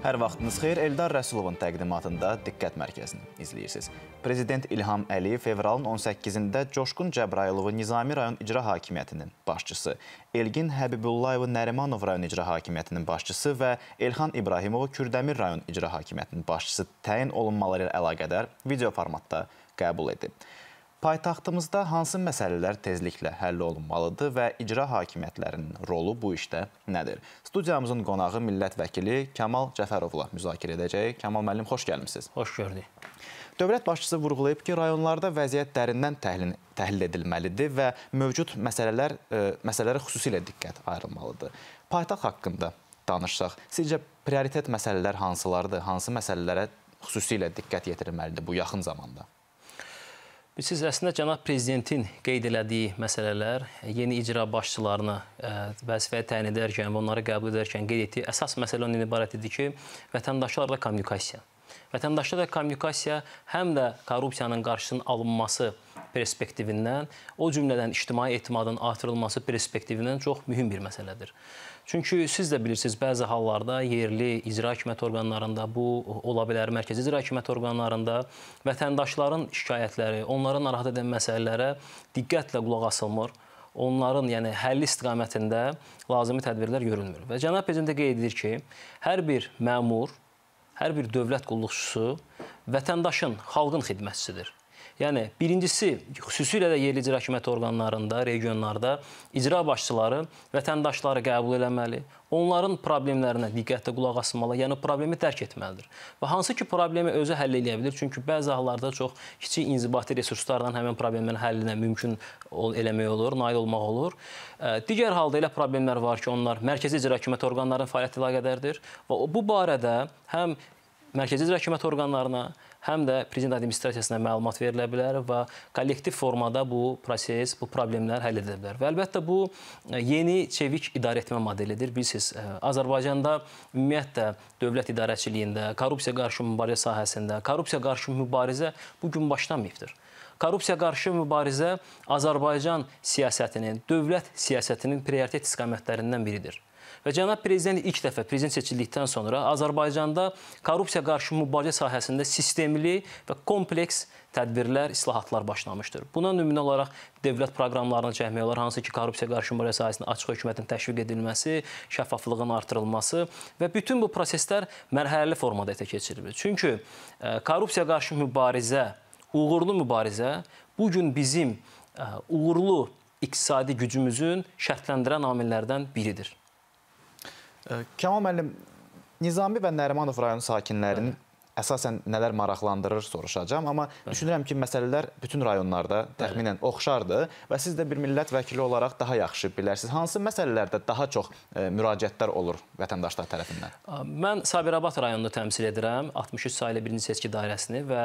Hər vaxtınız xeyir, Eldar Rəsulovun təqdimatında diqqət mərkəzini izləyirsiniz. Prezident İlham Əliyev fevralın 18-də Coşqun Cəbrayılovu Nizami rayon icra hakimiyyətinin başçısı, Elgin Həbibullayevu Nərimanov rayon icra hakimiyyətinin başçısı və Elxan İbrahimovu Kürdəmir rayon icra hakimiyyətinin başçısı təyin olunmaları ilə əlaqədar video formatda qəbul edib. Paytaxtımızda hansı məsələlər tezliklə həll olunmalıdır və icra hakimiyyətlərinin rolu bu işdə nədir? Studiyamızın qonağı millət vəkili Kamal Cəfərovla müzakirə edəcək. Kamal müəllim, xoş gəlmisiniz. Xoş gördük. Dövlət başçısı vurğulayıb ki, rayonlarda vəziyyət dərindən təhlil, təhlil edilməlidir və mövcud məsələlər ə, e, məsələlərə xüsusilə diqqət ayrılmalıdır. Paytaxt haqqında danışsaq, sizcə prioritet məsələlər hansılardır? Hansı məsələlərə xüsusilə diqqət yetirilməlidir bu yaxın zamanda? Siz əslində cənab prezidentin qeyd elədiyi məsələlər, yeni icra başçılarını e, vəzifəyə təyin edərkən və onları qəbul edərkən qeyd etdiyi əsas məsələ ondan ibarət idi ki, vətəndaşlarla kommunikasiya. Vətəndaşlara kommunikasiya həm də korrupsiyanın qarşısının alınması perspektivindən, o cümlədən ictimai etimadın artırılması perspektivindən çox mühüm bir məsələdir. Çünki siz də bilirsiniz, bəzi hallarda yerli icra hakimiyyət orqanlarında, bu ola bilər mərkəzi icra hakimiyyət orqanlarında vətəndaşların şikayətləri, onları narahat edən məsələlərə diqqətlə qulaq asılmır onların yəni həlli istiqamətində lazımi tədbirlər görülmür. Və cənab prezident də qeyd edir ki, hər bir məmur hər bir dövlət qulluqçusu vətəndaşın, xalqın xidmətçisidir. Yəni birincisi xüsusilə də yerli icra hakimiyyət orqanlarında, regionlarda icra başçıları vətəndaşları qəbul eləməli, onların problemlərinə diqqətlə qulaq asmalı, yəni problemi dərk etməlidir. Və hansı ki problemi özü həll eləyə bilir, çünki bəzi hallarda çox kiçik inzibati resurslarla həmin problemlərin həllinə mümkün eləmək olur, nail olmaq olur. Digər halda elə problemlər var ki, onlar mərkəzi icra hakimiyyət orqanlarının fəaliyyəti ilə qədərdir və bu barədə həm mərkəzi icra hakimiyyət orqanlarına, həm də prezident administrasiyasına məlumat verilə bilər və kollektiv formada bu proses, bu problemlər həll edilə bilər. Və əlbəttə bu e, yeni çevik idarəetmə modelidir. Bilirsiniz, e, Azərbaycanda ümumiyyətlə dövlət idarəçiliyində, korrupsiya qarşı mübarizə sahəsində, korrupsiya qarşı mübarizə bu gün başlamayıbdır. Korrupsiya qarşı mübarizə Azərbaycan siyasətinin, dövlət siyasətinin prioritet istiqamətlərindən biridir. Və cənab prezident ilk dəfə prezident seçildikdən sonra Azərbaycanda korrupsiya qarşı mübarizə sahəsində sistemli və kompleks tədbirlər, islahatlar başlamışdır. Buna nümunə olaraq dövlət proqramlarına cəmi olar, hansı ki, korrupsiya qarşı mübarizə sahəsində açıq hökumətin təşviq edilməsi, şəffaflığın artırılması və bütün bu proseslər mərhələli formada həyata keçirilir. Çünki e, korrupsiya qarşı mübarizə, uğurlu mübarizə bu gün bizim e, uğurlu iqtisadi gücümüzün şərtləndirən amillərdən biridir. Kamal müəllim, Nizami və Nərimanov rayon sakinlərinin əsasən nələr maraqlandırır soruşacağam, amma Bəli. düşünürəm ki, məsələlər bütün rayonlarda təxminən Bəli. oxşardır və siz də bir millət vəkili olaraq daha yaxşı bilərsiniz. Hansı məsələlərdə daha çox e, müraciətlər olur vətəndaşlar tərəfindən? Mən Sabirabad rayonunu təmsil edirəm, 63 saylı 1-ci seçki dairəsini və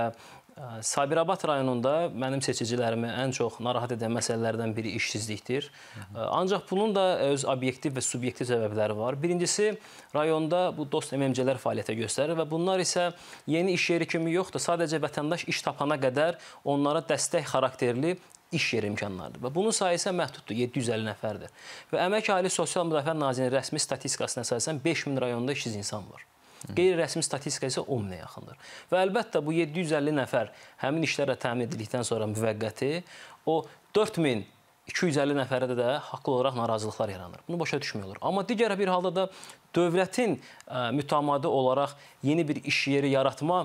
Sabirabad rayonunda mənim seçicilərimi ən çox narahat edən məsələlərdən biri işsizlikdir. Ancaq bunun da öz obyektiv və subyektiv səbəbləri var. Birincisi, rayonda bu dost MMC-lər fəaliyyətə göstərir və bunlar isə yeni iş yeri kimi yox da sadəcə vətəndaş iş tapana qədər onlara dəstək xarakterli iş yeri imkanlarıdır. Və bunun sayı isə məhduddur, 750 nəfərdir. Və Əmək Ali Sosial Müdafiə Nazirinin rəsmi statistikasına əsasən 5000 rayonda işsiz insan var. Qeyri-rəsmi statistika isə 10-a yaxındır. Və əlbəttə bu 750 nəfər həmin işlərə təmin edildikdən sonra müvəqqəti o 4000 250 nəfərdə də haqlı olaraq narazılıqlar yaranır. Bunu başa düşmüyorlar. Amma digər bir halda da dövlətin mütəmadi olaraq yeni bir iş yeri yaratma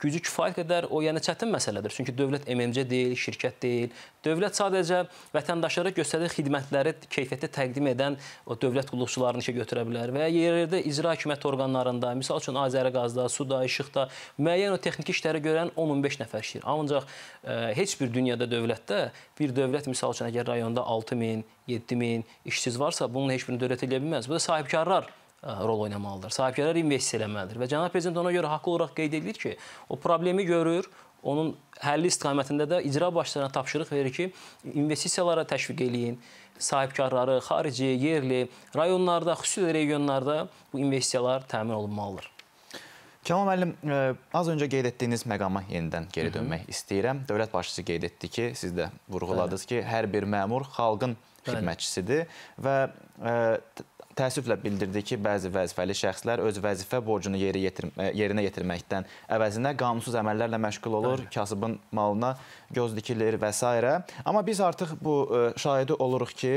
gücü kifayət qədər o yəni çətin məsələdir. Çünki dövlət MMC deyil, şirkət deyil. Dövlət sadəcə vətəndaşlara göstərdiyi xidmətləri keyfiyyətli təqdim edən o dövlət qulluqçularını işə götürə bilər və ya yerlərdə icra hökumət orqanlarında, məsəl üçün Azərqazda, suda, işıqda müəyyən o texniki işləri görən 10-15 nəfər işləyir. Ancaq ə, heç bir dünyada dövlətdə bir dövlət məsəl üçün əgər rayonda 6 min, 7 min işsiz varsa, bunun heç birini dövlət eləyə bilməz. Bu da sahibkarlar rol oynamalıdır. Sahibkarlar investisiya eləməlidir və cənab prezident ona görə haqlı olaraq qeyd edir ki, o problemi görür, onun həlli istiqamətində də icra başçılarına tapşırıq verir ki, investisiyalara təşviq eləyin, sahibkarları xarici, yerli, rayonlarda, xüsusilə regionlarda bu investisiyalar təmin olunmalıdır. Kəmal müəllim, az öncə qeyd etdiyiniz məqama yenidən geri dönmək istəyirəm. Dövlət başçısı qeyd etdi ki, siz də vurğuladınız ki, hər bir məmur xalqın xidmətçisidir və təəssüflə bildirdi ki, bəzi vəzifəli şəxslər öz vəzifə borcunu yeri yetir e, yerinə yetirməkdən əvəzinə qanunsuz əməllərlə məşğul olur, Bəli. kasıbın malına göz dikilir və s. Amma biz artıq bu e, şahidi oluruq ki,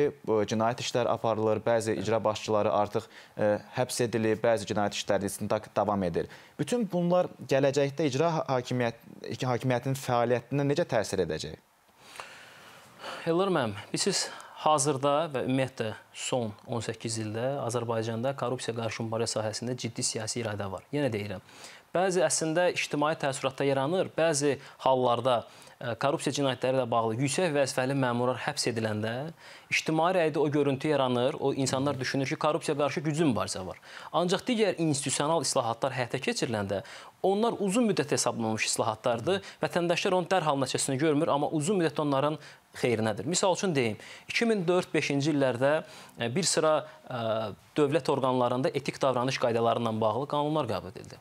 cinayət işləri aparılır, bəzi icra başçıları artıq e, həbs edilir, bəzi cinayət işləri istintaq davam edir. Bütün bunlar gələcəkdə icra hakimiyyət hakimiyyətinin fəaliyyətinə necə təsir edəcək? Elnur müəllim, bilirsiniz, Hazırda və ümumiyyətlə son 18 ildə Azərbaycanda korrupsiya qarşı mübarizə sahəsində ciddi siyasi iradə var. Yenə deyirəm, bəzi əslində ictimai təəssüratda yaranır, bəzi hallarda e, korrupsiya cinayətləri ilə bağlı yüksək vəzifəli məmurlar həbs ediləndə ictimai rəydə o görüntü yaranır, o insanlar düşünür ki, korrupsiya qarşı güclü mübarizə var. Ancaq digər institusional islahatlar həyata keçiriləndə onlar uzun müddət hesablanmış islahatlardır. Vətəndaşlar onun dərhal nəticəsini görmür, amma uzun müddət onların xeyrinədir. Misal üçün deyim, 2004-5-ci illərdə e, bir sıra e, dövlət orqanlarında etik davranış qaydaları ilə bağlı qanunlar qəbul edildi.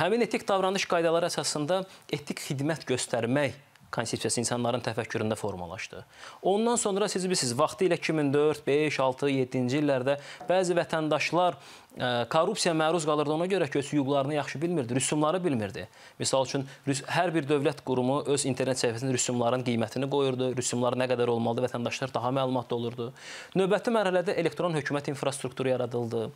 Həmin etik davranış qaydaları əsasında etik xidmət göstərmək konsepsiyası insanların təfəkküründə formalaşdı. Ondan sonra siz bilirsiniz, vaxtı ilə 2004, 5, 6, 7-ci illərdə bəzi vətəndaşlar ə, e, korrupsiya məruz qalırdı ona görə ki, öz hüquqlarını yaxşı bilmirdi, rüsumları bilmirdi. Məsəl üçün hər bir dövlət qurumu öz internet səhifəsində rüsumların qiymətini qoyurdu, rüsumlar nə qədər olmalıdır, vətəndaşlar daha məlumatlı olurdu. Növbəti mərhələdə elektron hökumət infrastrukturu yaradıldı.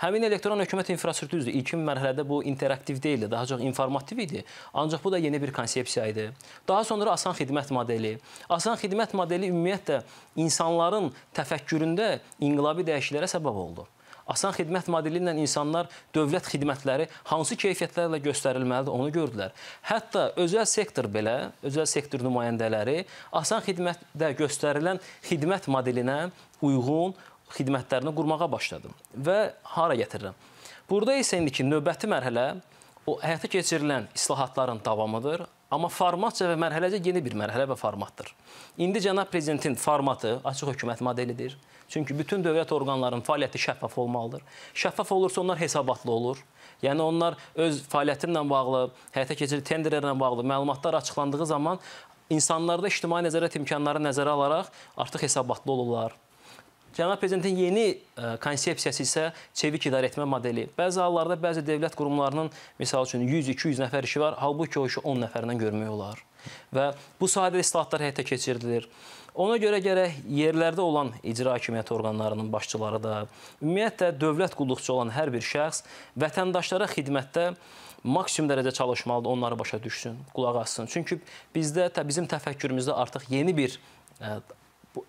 Həmin elektron hökumət infrastrukturu düzdür. İlkin mərhələdə bu interaktiv deyildi, daha çox informativ idi. Ancaq bu da yeni bir konsepsiya idi. Daha sonra asan xidmət modeli. Asan xidmət modeli ümumiyyətlə insanların təfəkküründə inqilabi dəyişikliklərə səbəb oldu. Asan xidmət modeli ilə insanlar dövlət xidmətləri hansı keyfiyyətlərlə göstərilməlidir, onu gördülər. Hətta özəl sektor belə, özəl sektor nümayəndələri asan xidmətdə göstərilən xidmət modelinə uyğun xidmətlərini qurmağa başladım və hara gətirirəm. Burada isə indiki növbəti mərhələ o həyata keçirilən islahatların davamıdır, amma formasiya və mərhələcə yeni bir mərhələ və formatdır. İndi cənab prezidentin formatı açıq hökumət modelidir. Çünki bütün dövlət orqanlarının fəaliyyəti şəffaf olmalıdır. Şəffaf olursa onlar hesabatlı olur. Yəni onlar öz fəaliyyəti ilə bağlı, həyata keçirilən tenderlərlə bağlı məlumatlar açıqlandığı zaman insanlarda ictimai nəzarət imkanları nəzərə alaraq artıq hesabatlı olurlar. Cənab Prezidentin yeni ə, e, konsepsiyası isə çevik idarəetmə modeli. Bəzi hallarda bəzi dövlət qurumlarının, misal üçün, 100-200 nəfər işi var, halbuki o işi 10 nəfərdən görmək olar. Və bu sahədə islahatlar həyata keçirilir. Ona görə gərək yerlərdə olan icra hakimiyyəti orqanlarının başçıları da, ümumiyyətlə, dövlət qulluqçu olan hər bir şəxs vətəndaşlara xidmətdə maksimum dərəcə çalışmalıdır, onları başa düşsün, qulaq assın. Çünki bizdə, bizim təfəkkürümüzdə artıq yeni bir e,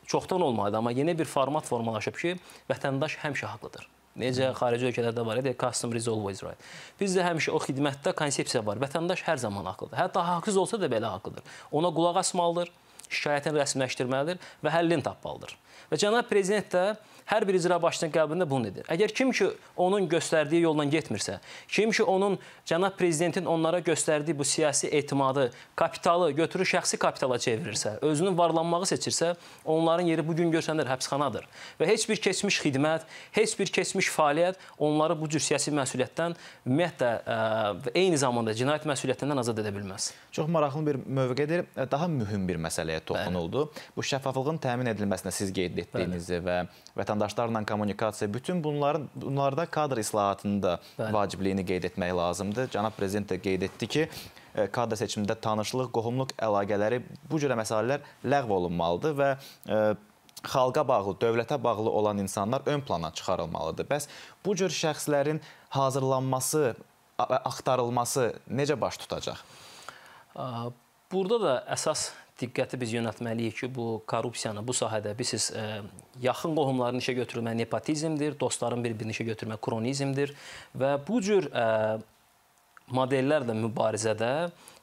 çoxdan olmalıdır, amma yeni bir format formalaşıb ki, vətəndaş həmişə haqlıdır. Necə xarici ölkələrdə var idi, customer is always right. Bizdə həmişə o xidmətdə konsepsiya var. Vətəndaş hər zaman haqlıdır. Hətta haqsız olsa da belə haqlıdır. Ona qulaq asmalıdır, şikayətini rəsmiləşdirməlidir və həllini tapmalıdır. Və cənab prezident də hər bir icra başçının qəlbində bunu edir. Əgər kim ki onun göstərdiyi yolla getmirsə, kim ki onun cənab prezidentin onlara göstərdiyi bu siyasi etimadı, kapitalı götürür şəxsi kapitala çevirirsə, özünün varlanmağı seçirsə, onların yeri bu gün görsənir həbsxanadır. Və heç bir keçmiş xidmət, heç bir keçmiş fəaliyyət onları bu cür siyasi məsuliyyətdən ümumiyyətlə ə, eyni zamanda cinayət məsuliyyətindən azad edə bilməz. Çox maraqlı bir mövqedir. Daha mühüm bir məsələyə toxunuldu. Bəli. Bu şəffaflığın təmin edilməsinə siz qeyd etdiyinizi Bəli. və vətəndaş vətəndaşlarla kommunikasiya, bütün bunların bunlarda kadr islahatında Bəli. vacibliyini qeyd etmək lazımdır. Cənab prezident də qeyd etdi ki, e, kadr seçimində tanışlıq, qohumluq əlaqələri bu cür məsələlər ləğv olunmalıdır və e, xalqa bağlı, dövlətə bağlı olan insanlar ön plana çıxarılmalıdır. Bəs bu cür şəxslərin hazırlanması, axtarılması necə baş tutacaq? Burada da əsas diqqəti biz yönətməliyik ki, bu korrupsiyanı bu sahədə bilirsiniz, ə, e, yaxın qohumların işə götürmə nepotizmdir, dostların bir-birini işə götürmə kronizmdir və bu cür ə, e, modellərlə mübarizədə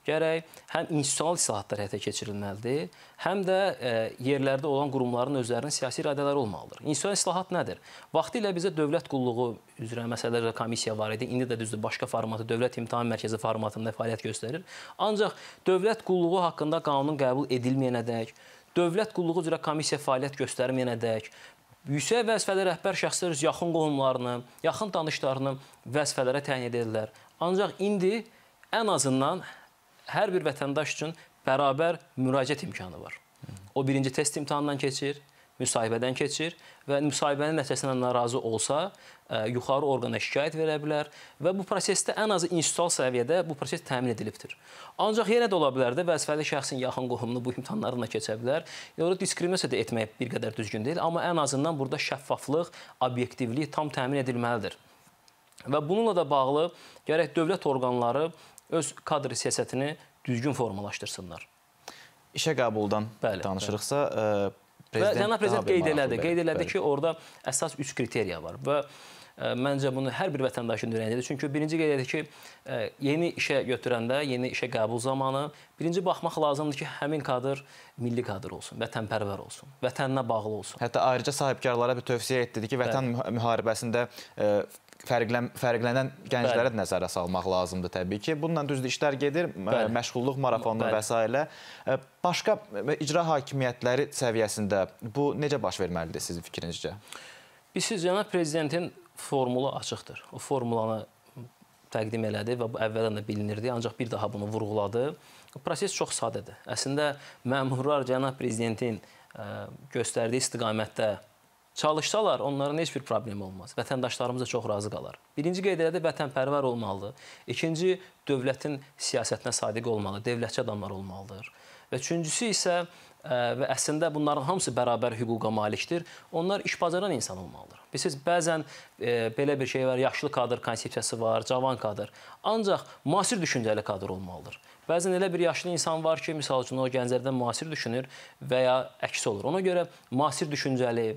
gərək həm institusional islahatlar həyata keçirilməlidir, həm də ə, e, yerlərdə olan qurumların özlərinin siyasi iradələri olmalıdır. İnstitusional islahat nədir? Vaxtilə bizə dövlət qulluğu üzrə məsələlərdə komissiya var idi. İndi də düzdür, başqa formatı Dövlət İmtahan Mərkəzi formatında fəaliyyət göstərir. Ancaq dövlət qulluğu haqqında qanunun qəbul edilməyənədək, dövlət qulluğu üzrə komissiya fəaliyyət göstərməyənədək yüksək vəzifəli rəhbər şəxslər öz yaxın qohumlarını, yaxın tanışlarını vəzifələrə təyin edirlər. Ancaq indi ən azından hər bir vətəndaş üçün bərabər müraciət imkanı var. O birinci test imtahanından keçir, müsahibədən keçir və müsahibənin nəticəsindən narazı olsa, e, yuxarı orqana şikayət verə bilər və bu prosesdə ən azı institusional səviyyədə bu proses təmin edilibdir. Ancaq yenə də ola bilər də vəzifəli şəxsin yaxın qohumunu bu imtahanlarla keçə bilər. Yəni diskriminasiya da etmək bir qədər düzgün deyil, amma ən azından burada şəffaflıq, obyektivlik tam təmin edilməlidir. Və bununla da bağlı gərək dövlət orqanları öz kadr siyasətini düzgün formalaşdırsınlar. İşə qəbuldan bəli, danışırıqsa, bəli. E, prezident Cənab prezident qeyd elədi, qeyd elədi bəli. ki, orada əsas 3 kriteriya var və ə, e, məncə bunu hər bir vətəndaşın ürəyindədir. Çünki birinci qeyd edir ki, ə, e, yeni işə götürəndə, yeni işə qəbul zamanı birinci baxmaq lazımdır ki, həmin kadr milli kadr olsun, vətənpərvər olsun, vətəninə bağlı olsun. Hətta ayrıca sahibkarlara bir tövsiyə etdi ki, vətən bəli. müharibəsində ə, fərqlən fərqlənən gənclərə də nəzərə salmaq lazımdır təbii ki. Bununla düzdür işlər gedir, Bəli. məşğulluq marafonuna və s. E, başqa e, icra hakimiyyətləri səviyyəsində bu necə baş verməlidir sizin fikrinizcə? Bilirsiniz, cənab prezidentin formulu açıqdır. O formulanı təqdim elədi və bu əvvəldən də bilinirdi, ancaq bir daha bunu vurğuladı. Proses çox sadədir. Əslində məmurlar cənab prezidentin e, göstərdiyi istiqamətdə Çalışsalar onların heç bir problemi olmaz. Vətəndaşlarımız da çox razı qalar. Birinci qeyd elədi vətənpərvər olmalıdır. İkinci dövlətin siyasətinə sadiq olmalı, dövlətçi adamlar olmalıdır. Və üçüncüsü isə e, və əslində bunların hamısı bərabər hüquqa malikdir. Onlar iş bacaran insan olmalıdır. Bilirsiniz, bəzən e, belə bir şey var, yaşlı kadr konsepsiyası var, cavan kadr. Ancaq müasir düşüncəli kadr olmalıdır. Bəzən elə bir yaşlı insan var ki, məsəl üçün o gənclərdən müasir düşünür və ya əks olur. Ona görə müasir düşüncəli,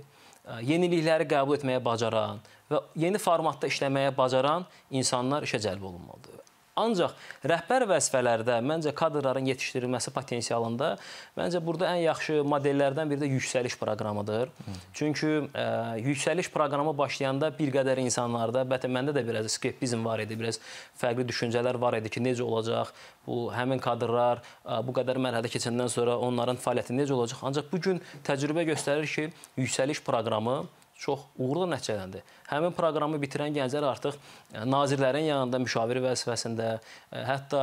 yenilikləri qəbul etməyə bacaran və yeni formatda işləməyə bacaran insanlar işə cəlb olunmalıdır. Ancaq rəhbər vəzifələrdə məncə kadrların yetişdirilməsi potensialında məncə burada ən yaxşı modellərdən biri də yüksəliş proqramıdır. Hı. Çünki ə, e, yüksəliş proqramı başlayanda bir qədər insanlarda, bəlkə məndə də biraz skeptizm var idi, biraz fərqli düşüncələr var idi ki, necə olacaq bu həmin kadrlar ə, e, bu qədər mərhələ keçəndən sonra onların fəaliyyəti necə olacaq? Ancaq bu gün təcrübə göstərir ki, yüksəliş proqramı çox uğurla nəticələndi. Həmin proqramı bitirən gənclər artıq e, nazirlərin yanında müşavir vəzifəsində, e, hətta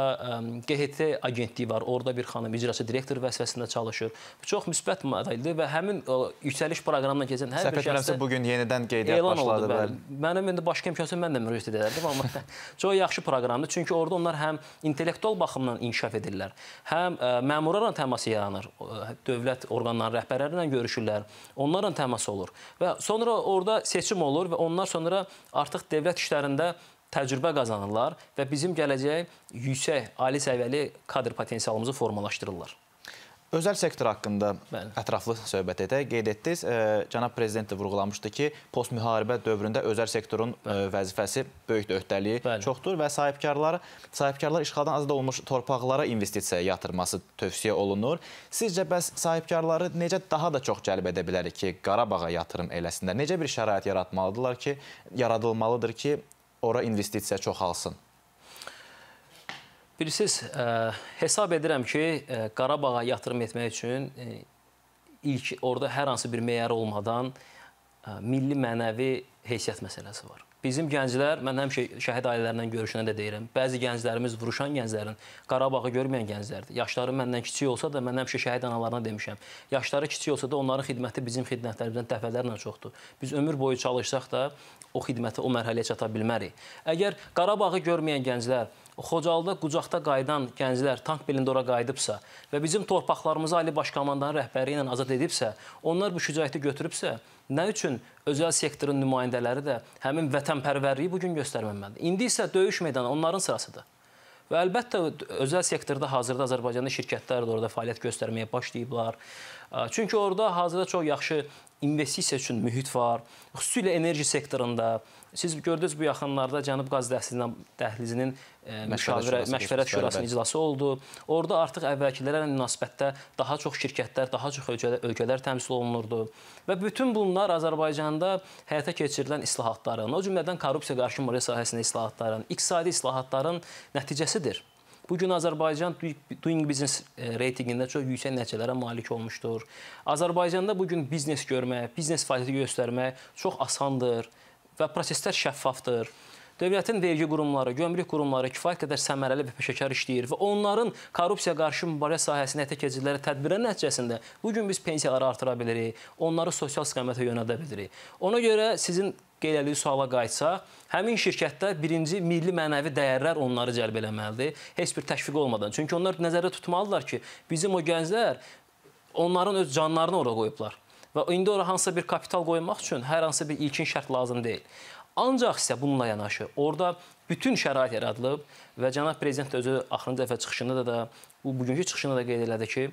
QHT e, agentliyi var, orada bir xanım icraçı direktor vəzifəsində çalışır. Çox müsbət modeldir və həmin yüksəliş proqramından keçən hər Səhbət bir şəxsə bu gün yenidən qeydiyyat başladı. Oldu, bəli. Mənim indi başqa imkansa mən də müraciət edərdim, amma çox yaxşı proqramdır. Çünki orada onlar həm intellektual baxımdan inkişaf edirlər, həm məmurlarla təmas yaranır, dövlət orqanlarının rəhbərləri ilə görüşürlər, onlarla təmas olur və sonra sonra orada seçim olur və ondan sonra artıq dövlət işlərində təcrübə qazanırlar və bizim gələcək yüksək ali səviyyəli kadr potensialımızı formalaşdırırlar. Özəl sektor haqqında Bəli. ətraflı söhbət edək. Qeyd etdiniz, cənab prezident də vurğulamışdı ki, postmüharibə dövründə özəl sektorun Bəli. vəzifəsi böyük öhdəliyi Bəli. çoxdur və sahibkarlar sahibkarlar işğaldan azad olmuş torpaqlara investisiya yatırması tövsiyə olunur. Sizcə bəs sahibkarları necə daha da çox cəlb edə bilərik ki, Qarabağa yatırım eləsinlər? Necə bir şərait yaratmalıdırlar ki, yaradılmalıdır ki, ora investisiya çoxalsın? Bilirsiniz, ə, e, hesab edirəm ki, ə, e, Qarabağa yatırım etmək üçün ə, e, ilk orada hər hansı bir meyər olmadan ə, milli mənəvi heysiyyət məsələsi var. Bizim gənclər, mən həmişə şəhid ailələrindən görüşəndə də deyirəm, bəzi gənclərimiz vuruşan gənclərin, Qarabağı görməyən gənclərdir. Yaşları məndən kiçik olsa da, mən həmişə şəhid analarına demişəm. Yaşları kiçik olsa da, onların xidməti bizim xidmətlərimizdən dəfələrlə çoxdur. Biz ömür boyu çalışsaq da, o xidməti o mərhələyə çata bilmərik. Əgər Qarabağı görməyən gənclər Xocalıda qucaqda qayıdan gənclər tank belində ora qayıdıbsa və bizim torpaqlarımızı Ali Başkomandanın rəhbəri ilə azad edibsə, onlar bu şücaəti götürübsə, nə üçün özəl sektorun nümayəndələri də həmin vətənpərvərliyi bu gün göstərməməlidir? İndi isə döyüş meydanı onların sırasıdır. Və əlbəttə özəl sektorda hazırda Azərbaycanda şirkətlər də orada fəaliyyət göstərməyə başlayıblar. Çünki orada hazırda çox yaxşı investisiya üçün mühit var. Xüsusilə enerji sektorunda Siz gördünüz bu yaxınlarda Cənub Qaz Dəhlizindən Dəhlizinin e, müşavirə məşvərət şurasının iclası oldu. Orda artıq əvvəlkilərə münasibətdə daha çox şirkətlər, daha çox ölkələr, ölkələr təmsil olunurdu və bütün bunlar Azərbaycanda həyata keçirilən islahatların, o cümlədən korrupsiya qarşı mübarizə sahəsində islahatların, iqtisadi islahatların nəticəsidir. Bu gün Azərbaycan Doing Business e, reytinqində çox yüksək nəticələrə malik olmuşdur. Azərbaycanda bu gün biznes görmək, biznes fəaliyyəti göstərmək çox asandır və proseslər şəffafdır. Dövlətin vergi qurumları, gömrük qurumları kifayət qədər səmərəli və peşəkar işləyir və onların korrupsiya qarşı mübarizə sahəsində həyata keçirdikləri tədbirlər nəticəsində bu gün biz pensiyaları artıra bilirik, onları sosial istiqamətə yönəldə bilirik. Ona görə sizin qeyd etdiyi suala qayıtsaq, həmin şirkətlər birinci milli mənəvi dəyərlər onları cəlb eləməlidir, heç bir təşviq olmadan. Çünki onlar nəzərdə tutmalıdırlar ki, bizim o gənclər onların öz canlarını ora qoyublar. Və indi ora hansısa bir kapital qoymaq üçün hər hansı bir ilkin şərt lazım deyil. Ancaq isə bununla yanaşı orada bütün şərait yaradılıb və cənab prezident özü axırıncı dəfə çıxışında da bu bugünkü çıxışında da qeyd elədi ki,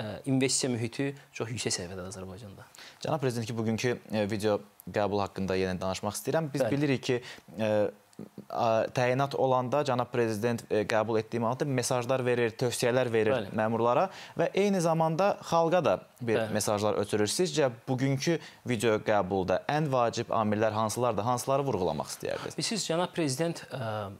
e, investisiya mühiti çox yüksək səviyyədə Azərbaycanda. Cənab prezident ki, bugünkü e, video qəbul haqqında yenə danışmaq istəyirəm. Biz Bəli. bilirik ki, e, təyinat olanda cənab prezident qəbul etdiyim halda mesajlar verir, tövsiyələr verir Bəli. məmurlara və eyni zamanda xalqa da bir Bəli. mesajlar ötürür. Sizcə bugünkü video qəbulda ən vacib amillər hansılardır? Hansıları vurğulamaq istəyərdiniz? Siz cənab prezident ə,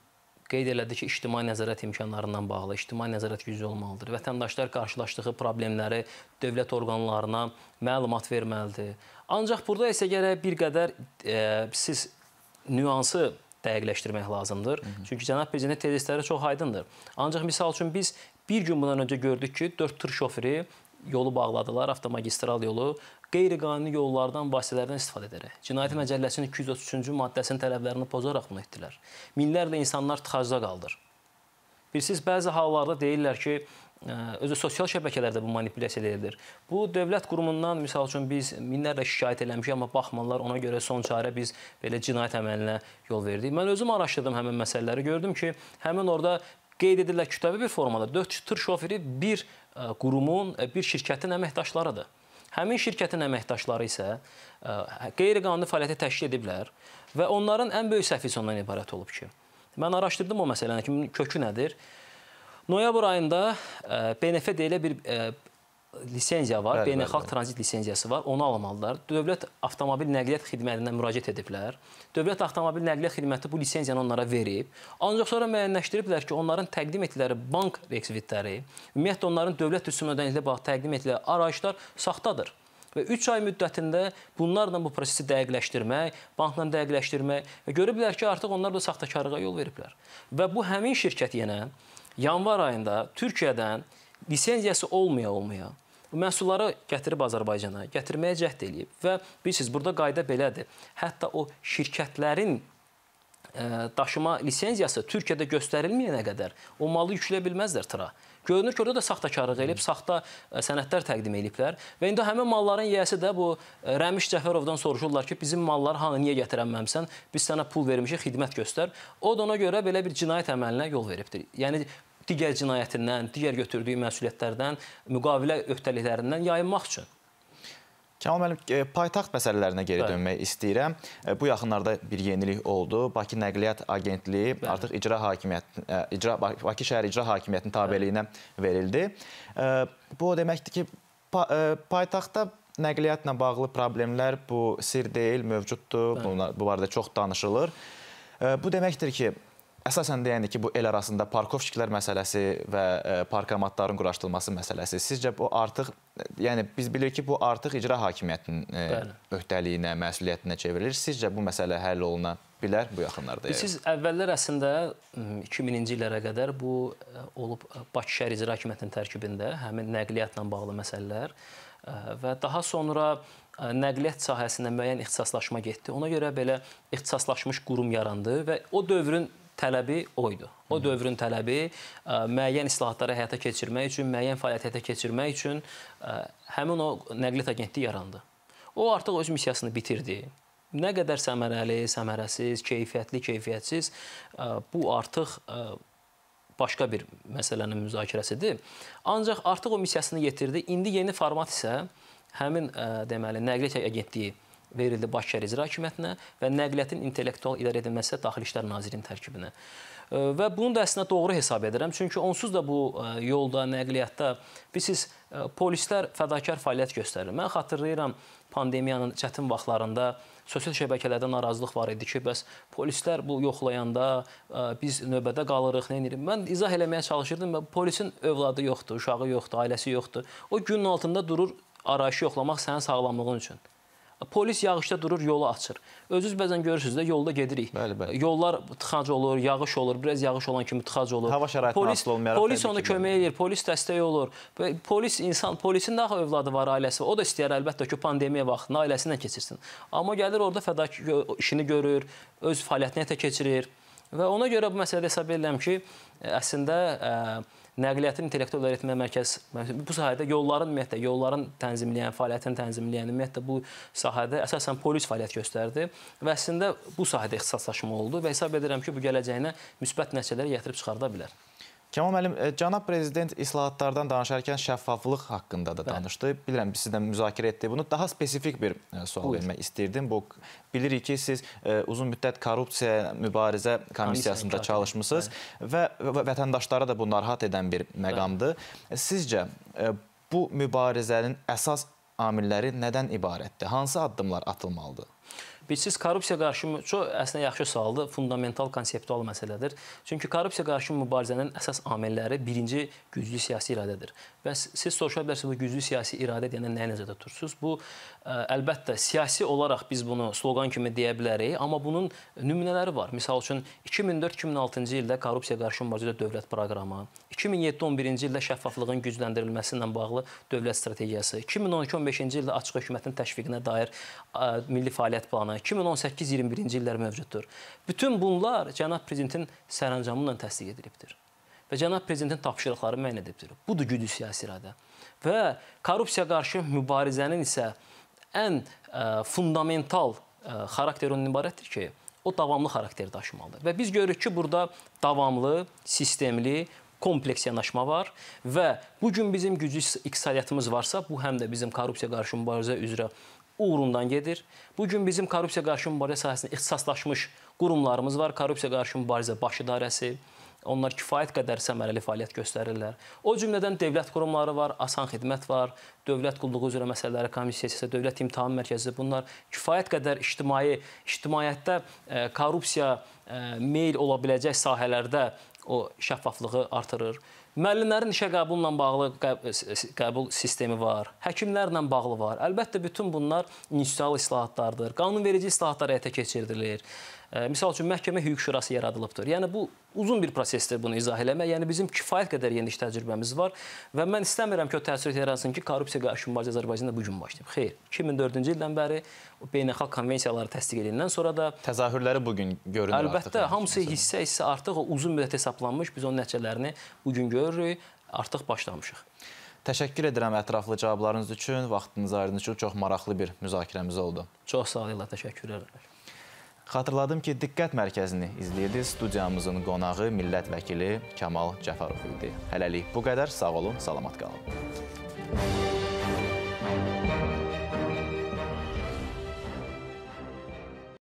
qeyd elədi ki, ictimai nəzarət imkanlarından bağlı ictimai nəzarət gücü olmalıdır. Vətəndaşlar qarşılaşdığı problemləri dövlət orqanlarına məlumat verməlidir. Ancaq burada isə gərək bir qədər ə, siz nüansı dəqiqləşdirmək lazımdır. Hı -hı. Çünki cənab prezidentin tezisləri çox aydındır. Ancaq misal üçün biz bir gün bundan öncə gördük ki, 4 tır şoförü yolu bağladılar, avtomagistral yolu qeyri-qanuni yollardan, vasitələrdən istifadə edərək. Cinayət Məcəlləsinin 233-cü maddəsinin tələblərini pozaraq bunu etdilər. Minlərlə insanlar tıxacda qaldır. Bilirsiniz, bəzi hallarda deyirlər ki, özü sosial şəbəkələrdə bu manipulyasiya edilir. Bu dövlət qurumundan misal üçün biz minlərlə şikayət eləmişik, amma baxmırlar. Ona görə son çarə biz belə cinayət əməlinə yol verdik. Mən özüm araşdırdım həmin məsələləri, gördüm ki, həmin orada qeyd edirlər kütləvi bir formada 4 tır şoferi bir qurumun, bir şirkətin əməkdaşlarıdır. Həmin şirkətin əməkdaşları isə qeyri-qanuni fəaliyyəti təşkil ediblər və onların ən böyük səhvisi ondan ibarət olub ki, mən araşdırdım o məsələni ki, kökü nədir? Noyabr ayında BNFD e, elə bir e, lisenziya var, bəli, beynəlxalq bəli. tranzit lisenziyası var. Onu almalılar. Dövlət Avtomobil Nəqliyyat Xidmətinə müraciət ediblər. Dövlət Avtomobil Nəqliyyat Xidməti bu lisenziyanı onlara verib. Ancaq sonra müəyyənləşdiriblər ki, onların təqdim etdikləri bank rekvizitləri, ümumiyyətlə onların dövlət rüsumu ödənişlə bağlı təqdim etdikləri arayışlar saxtadır və 3 ay müddətində bunlarla bu prosesi dəqiqləşdirmək, bankla dəqiqləşdirmək və görüblər ki, artıq onlar da saxtakarlığa yol veriblər. Və bu həmin şirkət yenə yanvar ayında Türkiyədən lisenziyası olmaya-olmaya məhsulları gətirib Azərbaycana, gətirməyə cəhd eləyib və bilirsiniz, burada qayda belədir. Hətta o şirkətlərin e, daşıma lisenziyası Türkiyədə göstərilməyənə qədər o malı yükləyə bilməzlər tıra. Görünür ki, orada da saxtakarlıq elib, saxta e, sənədlər təqdim eliblər. Və indi həmin malların yiyəsi də bu e, Rəmiş Cəfərovdan soruşurlar ki, bizim malları hanı niyə gətirənməmsən? Biz sənə pul vermişik, xidmət göstər. O da ona görə belə bir cinayət əməlinə yol veribdir. Yəni digər cinayətindən, digər götürdüyü məsuliyyətlərdən, müqavilə öhdəliklərindən yayınmaq üçün. Cəmal müəllim, e, paytaxt məsələlərinə geri Bəli. dönmək istəyirəm. E, bu yaxınlarda bir yenilik oldu. Bakı Nəqliyyat Agentliyi Bəli. artıq icra hakimiyyət e, icra Bakı şəhər icra hakimiyyətinin tabeliyinə verildi. Bu o deməkdir ki, paytaxtda nəqliyyatla bağlı problemlər bu sir deyil, mövcuddur. Bunlar bu barədə çox danışılır. Bu deməkdir ki, əsasən deyəndə ki, bu el arasında parkovçiklər məsələsi və e, parkomatların quraşdırılması məsələsi sizcə bu artıq yəni biz bilirik ki, bu artıq icra hakimiyyətinin e, Bəli. öhdəliyinə, məsuliyyətinə çevrilir. Sizcə bu məsələ həll oluna bilər bu yaxınlarda? Siz əvvəllər əslində 2000-ci illərə qədər bu e, olub Bakı şəhər icra hakimiyyətinin tərkibində həmin nəqliyyatla bağlı məsələlər və daha sonra nəqliyyat sahəsində müəyyən ixtisaslaşma getdi. Ona görə belə ixtisaslaşmış qurum yarandı və o dövrün tələbi oydu. O dövrün tələbi ə, e, müəyyən islahatları həyata keçirmək üçün, müəyyən fəaliyyət həyata keçirmək üçün ə, e, həmin o nəqliyyat agentliyi yarandı. O artıq öz missiyasını bitirdi. Nə qədər səmərəli, səmərəsiz, keyfiyyətli, keyfiyyətsiz ə, e, bu artıq ə, başqa bir məsələnin müzakirəsidir. Ancaq artıq o missiyasını yetirdi. İndi yeni format isə həmin ə, deməli nəqliyyat agentliyi verildi Bakı şəhər icra hakimiyyətinə və nəqliyyatın intellektual idarə edilməsi daxili işlər nazirinin tərkibinə. Və bunu da əslində doğru hesab edirəm. Çünki onsuz da bu yolda, nəqliyyatda bilirsiniz, polislər fədakar fəaliyyət göstərir. Mən xatırlayıram pandemiyanın çətin vaxtlarında sosial şəbəkələrdə narazılıq var idi ki, bəs polislər bu yoxlayanda biz növbədə qalırıq, nə edirik? Mən izah eləməyə çalışırdım və polisin övladı yoxdur, uşağı yoxdur, ailəsi yoxdur. O günün altında durur arayışı yoxlamaq sənin sağlamlığın üçün. Polis yağışda durur, yolu açır. Özünüz bəzən görürsünüz də, yolda gedirik. Bəli, bəli. Yollar tıxac olur, yağış olur, biraz yağış olan kimi tıxac olur. Hava şəraiti polis, olmayaraq. Polis ona kömək edir, polis dəstək olur. Polis insan, polisin daha övladı var, ailəsi var. O da istəyər əlbəttə ki, pandemiya vaxtında ailəsindən keçirsin. Amma gəlir orada fədak işini görür, öz fəaliyyətinə keçirir. Və ona görə bu məsələdə hesab edirəm ki, e, əslində e, nəqliyyatın intellektual öyrətmə mərkəz bu sahədə yolların ümumiyyətlə yolların tənzimləyən, fəaliyyətini tənzimləyən ümumiyyətlə bu sahədə əsasən polis fəaliyyət göstərdi və əslində bu sahədə ixtisaslaşma oldu və hesab edirəm ki, bu gələcəyinə müsbət nəticələr gətirib çıxarda bilər. Kəmal müəllim, e, cənab prezident islahatlardan danışarkən şəffaflıq haqqında da danışdı. Bəli. Bilirəm biz sizlə müzakirə etdik bunu. Daha spesifik bir e, sual Buyur. vermək istirdim. Bu bilirik ki, siz e, uzun müddət korrupsiya mübarizə komissiyasında Komisiyası, çalışmısınız və vətəndaşlara da bu narahat edən bir məqamdır. Bəli. Sizcə bu mübarizənin əsas amilləri nədən ibarətdir? Hansı addımlar atılmalıdır? Bilirsiniz, korrupsiya qarşı çox əslində yaxşı sualdır, fundamental konseptual məsələdir. Çünki korrupsiya qarşı mübarizənin əsas amilləri birinci güclü siyasi iradədir. Və siz soruşa bilərsiniz bu güclü siyasi iradə deyəndə nəyi nəzərdə tutursunuz? Bu ə, əlbəttə siyasi olaraq biz bunu sloqan kimi deyə bilərik, amma bunun nümunələri var. Məsəl üçün 2004-2006-cı ildə korrupsiya qarşı mübarizədə dövlət proqramı, 2007-11-ci ildə şəffaflığın gücləndirilməsi ilə bağlı dövlət strategiyası, 2012-15-ci ildə açıq hökumətin təşviqinə dair ə, milli fəaliyyət planı proqramı 2018-21-ci illər mövcuddur. Bütün bunlar cənab prezidentin sərəncamı ilə təsdiq edilibdir. Və cənab prezidentin tapşırıqları müəyyən edibdir. Budur güclü siyasi iradə. Və korrupsiya qarşı mübarizənin isə ən ə, fundamental ə, xarakteri ondan ibarətdir ki, o davamlı xarakteri daşımalıdır. Və biz görürük ki, burada davamlı, sistemli, kompleks yanaşma var və bu gün bizim güclü iqtisadiyyatımız varsa, bu həm də bizim korrupsiya qarşı mübarizə üzrə uğrundan gedir. Bu gün bizim korrupsiya qarşı mübarizə sahəsində ixtisaslaşmış qurumlarımız var. Korrupsiya qarşı mübarizə baş idarəsi, onlar kifayət qədər səmərəli fəaliyyət göstərirlər. O cümlədən dövlət qurumları var, asan xidmət var, dövlət qulluğu üzrə məsələləri komissiyası, dövlət imtahan mərkəzi bunlar kifayət qədər ictimai ictimaiyyətdə e, korrupsiya e, meyl ola biləcək sahələrdə o şəffaflığı artırır. Müəllimlərin işə qəbulla bağlı e, e, qəbul sistemi var, həkimlərlə bağlı var. Əlbəttə bütün bunlar institusional islahatlardır. Qanunverici islahatlar həyata keçirilir. Misal üçün, məhkəmə hüquq şurası yaradılıbdır. Yəni, bu uzun bir prosesdir bunu izah eləmək. Yəni, bizim kifayət qədər yenilik təcrübəmiz var və mən istəmirəm ki, o təsir yaransın ki, korrupsiya qarşı mübarizə Azərbaycanda bu gün başlayıb. Xeyr, 2004-cü ildən bəri o beynəlxalq konvensiyaları təsdiq ediləndən sonra da... Təzahürləri bugün görünür əlbəttə, artıq. Əlbəttə, hamısı hissə-hissə artıq o uzun müddət hesablanmış, biz onun nəticələrini bugün görürük, artıq başlamışıq. Təşəkkür edirəm ətraflı cavablarınız üçün, vaxtınızı ayırdığınız üçün çox maraqlı bir müzakirəmiz oldu. Çox sağ olun, təşəkkür edirəm. Xatırladım ki, diqqət mərkəzini izləyirdi. Studiyamızın qonağı millət vəkili Kamal Cəfarov idi. Hələlik bu qədər. Sağ olun, salamat qalın.